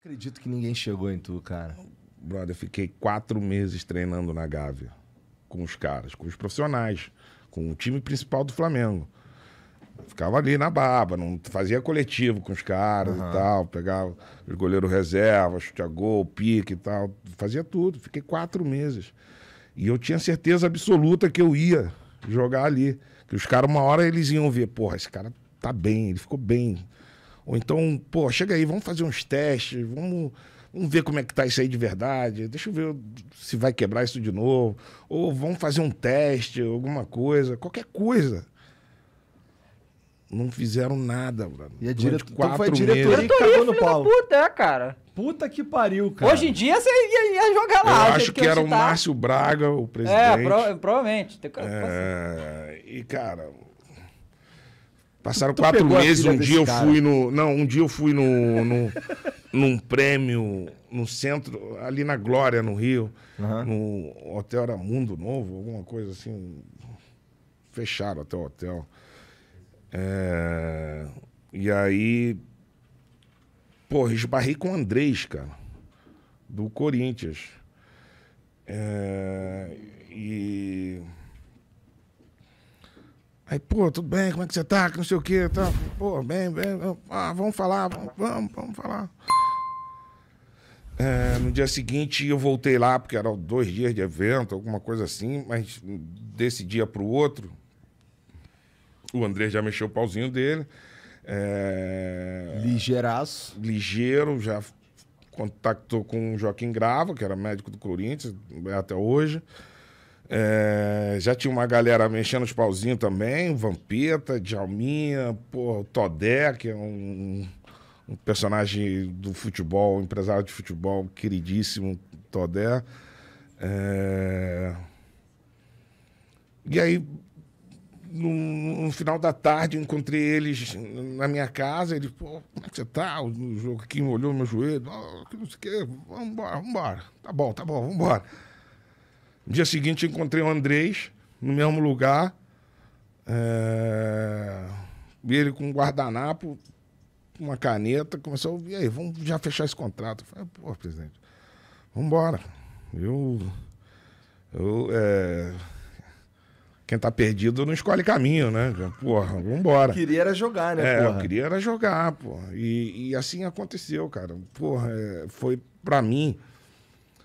Acredito que ninguém chegou em tu, cara. Brother, eu fiquei quatro meses treinando na Gávea com os caras, com os profissionais, com o time principal do Flamengo. ficava ali na baba, não fazia coletivo com os caras uhum. e tal, pegava os goleiros reserva, chute a gol, pique e tal, fazia tudo. Fiquei quatro meses. E eu tinha certeza absoluta que eu ia jogar ali. Que os caras, uma hora, eles iam ver, porra, esse cara tá bem, ele ficou bem. Ou então, pô, chega aí, vamos fazer uns testes, vamos, vamos ver como é que tá isso aí de verdade. Deixa eu ver se vai quebrar isso de novo. Ou vamos fazer um teste, alguma coisa, qualquer coisa. Não fizeram nada, mano. E a dire... então foi a diretoria meses. que cagou no pau. Puta, é, cara. Puta que pariu, cara. Hoje em dia você ia, ia jogar lá. Eu acho que, que era o tá. Márcio Braga, o é, presidente. É, pro... provavelmente. É... E, cara, Passaram tu quatro meses, um dia eu fui no. Não, um dia eu fui no, no num prêmio no centro, ali na Glória, no Rio. Uhum. No hotel era Mundo Novo, alguma coisa assim. Fecharam até o hotel. É... E aí. Porra, esbarrei com o Andrés, cara. Do Corinthians. É... E Aí, pô, tudo bem, como é que você tá? não sei o quê. Tá. Pô, bem, bem. Ah, vamos falar, vamos, vamos falar. É, no dia seguinte eu voltei lá, porque eram dois dias de evento, alguma coisa assim, mas desse dia para o outro, o André já mexeu o pauzinho dele. É... Ligeiraço. Ligeiro, já contactou com o Joaquim Grava, que era médico do Corinthians, é até hoje. É, já tinha uma galera mexendo os pauzinhos também, Vampeta, Djalminha, pô, Todé, que é um, um, personagem do futebol, empresário de futebol queridíssimo, Todé. É... E aí, no, no, final da tarde, encontrei eles na minha casa. ele pô, como é que você tá? O Joaquim olhou meu joelho, oh, não sei o quê, vambora, vambora. Tá bom, tá bom, vambora. No dia seguinte, encontrei o Andrés, no mesmo lugar. É... Ele com um guardanapo, uma caneta, começou. ouvir aí, vamos já fechar esse contrato? Eu falei, pô, presidente, vambora. Eu. Eu. É... Quem tá perdido não escolhe caminho, né? Porra, vambora. Queria era jogar, né? É, porra? eu queria era jogar, porra. E, e assim aconteceu, cara. Porra, é... foi para mim,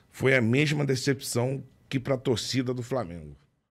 foi a mesma decepção para a torcida do Flamengo.